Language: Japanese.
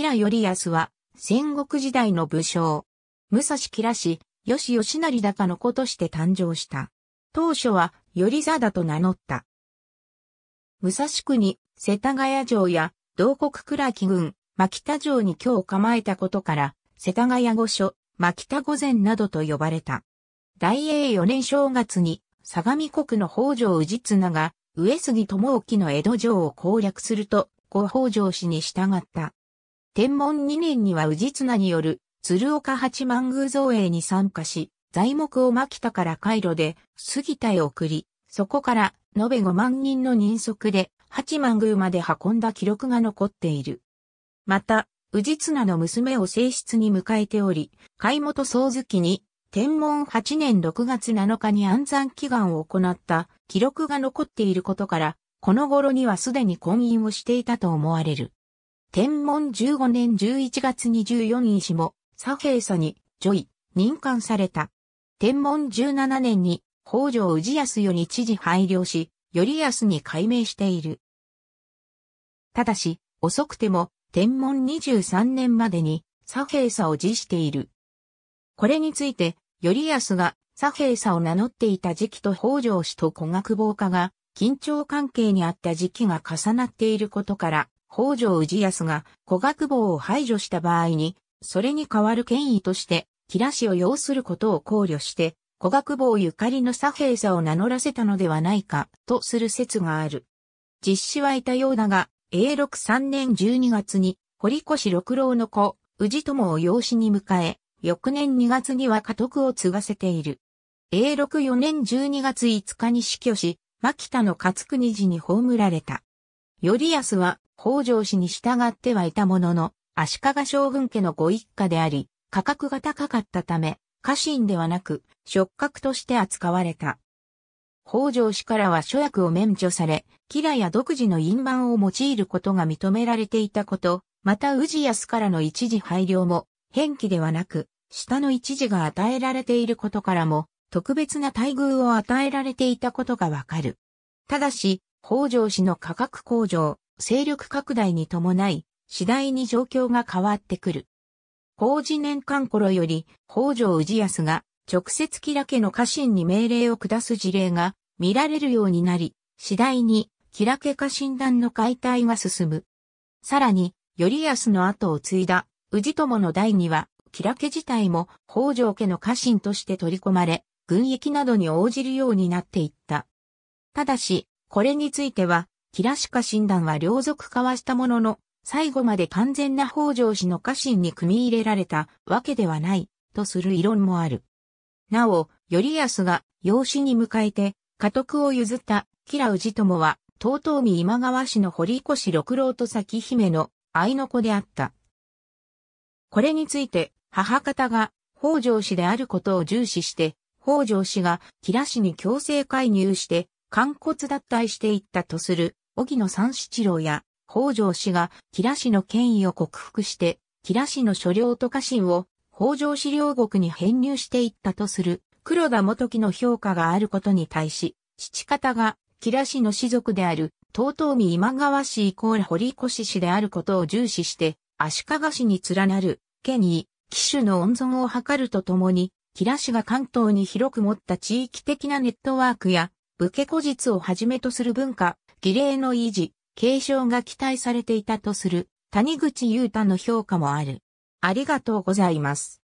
吉良頼康は、戦国時代の武将。武蔵吉良氏、吉吉成高の子として誕生した。当初は、頼貞と名乗った。武蔵国、世田谷城や、同国倉木郡、牧田城に今日構えたことから、世田谷御所、牧田御前などと呼ばれた。大英4年正月に、相模国の北条氏綱が、上杉智興の江戸城を攻略すると、ご北条氏に従った。天文2年には治綱による鶴岡八幡宮造営に参加し、材木を牧田から回路で杉田へ送り、そこから延べ5万人の人足で八幡宮まで運んだ記録が残っている。また、治綱の娘を正室に迎えており、貝本総月に天文8年6月7日に安産祈願を行った記録が残っていることから、この頃にはすでに婚姻をしていたと思われる。天文15年11月24日も、左平佐に、ジョイ、任官された。天文17年に、北条氏康より知事配慮し、頼康に改名している。ただし、遅くても、天文23年までに、左平佐を辞している。これについて、頼康が左平佐を名乗っていた時期と北条氏と古学坊家が緊張関係にあった時期が重なっていることから、北条氏康が古学坊を排除した場合に、それに代わる権威として、吉良氏を要することを考慮して、古学坊ゆかりの左平さを名乗らせたのではないか、とする説がある。実施はいたようだが、永禄3年12月に、堀越六郎の子、氏友を養子に迎え、翌年2月には家督を継がせている。永禄4年12月5日に死去し、牧田の勝国寺に葬られた。頼康は北条氏に従ってはいたものの、足利将軍家のご一家であり、価格が高かったため、家臣ではなく、触覚として扱われた。北条氏からは諸役を免除され、キラや独自の印判を用いることが認められていたこと、また宇治康からの一時配慮も、変記ではなく、下の一時が与えられていることからも、特別な待遇を与えられていたことがわかる。ただし、北条氏の価格向上、勢力拡大に伴い、次第に状況が変わってくる。法事年間頃より、北条氏康が直接吉良家の家臣に命令を下す事例が見られるようになり、次第に吉良家家臣団の解体が進む。さらに、頼康の後を継いだ氏友の代には、吉良家自体も北条家の家臣として取り込まれ、軍役などに応じるようになっていった。ただし、これについては、キラシカ診断は両族交わしたものの、最後まで完全な北条氏の家臣に組み入れられたわけではない、とする異論もある。なお、頼康が養子に迎えて、家督を譲った、吉良氏友は、東東見今川氏の堀越六郎と咲姫の愛の子であった。これについて、母方が北条氏であることを重視して、北条氏が吉良氏に強制介入して、肝骨脱退していったとする荻野三七郎や北条氏が吉良氏の権威を克服して、吉良氏の所領と家臣を北条氏領国に編入していったとする黒田元樹の評価があることに対し、父方が吉良氏の氏族である東東見今川氏イコール堀越氏であることを重視して、足利氏に連なる権威、騎手の温存を図るとともに、吉良氏が関東に広く持った地域的なネットワークや、武家古実をはじめとする文化、儀礼の維持、継承が期待されていたとする谷口優太の評価もある。ありがとうございます。